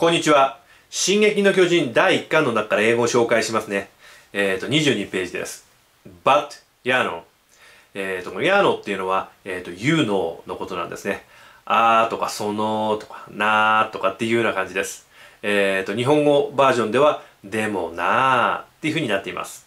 こんにちは。進撃の巨人第1巻の中から英語を紹介しますね。えっ、ー、と、22ページです。But, Yano。えっ、ー、と、この Yano っていうのは、えっ、ー、と、You know のことなんですね。あーとか、そのとか、なーとかっていうような感じです。えっ、と、日本語バージョンでは、でもなーっていうふうになっています。